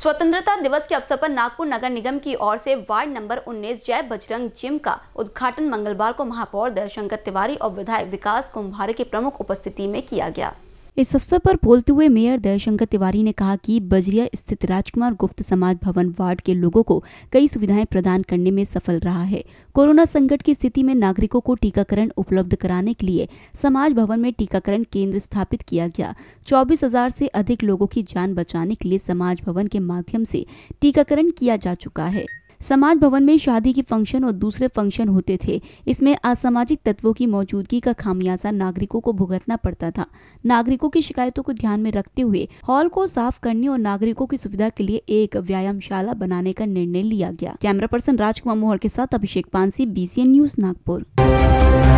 स्वतंत्रता दिवस के अवसर पर नागपुर नगर निगम की ओर से वार्ड नंबर 19 जय बजरंग जिम का उद्घाटन मंगलवार को महापौर दयाशंकर तिवारी और विधायक विकास कुंभार की प्रमुख उपस्थिति में किया गया इस अवसर पर बोलते हुए मेयर दयाशंकर तिवारी ने कहा कि बजरिया स्थित राजकुमार गुप्त समाज भवन वार्ड के लोगों को कई सुविधाएं प्रदान करने में सफल रहा है कोरोना संकट की स्थिति में नागरिकों को टीकाकरण उपलब्ध कराने के लिए समाज भवन में टीकाकरण केंद्र स्थापित किया गया चौबीस हजार से अधिक लोगों की जान बचाने के लिए समाज भवन के माध्यम से टीकाकरण किया जा चुका है समाज भवन में शादी के फंक्शन और दूसरे फंक्शन होते थे इसमें असामाजिक तत्वों की मौजूदगी का खामियाजा नागरिकों को भुगतना पड़ता था नागरिकों की शिकायतों को ध्यान में रखते हुए हॉल को साफ करने और नागरिकों की सुविधा के लिए एक व्यायामशाला बनाने का निर्णय लिया गया कैमरा पर्सन राजकुमार मोहर के साथ अभिषेक पानसी बी न्यूज नागपुर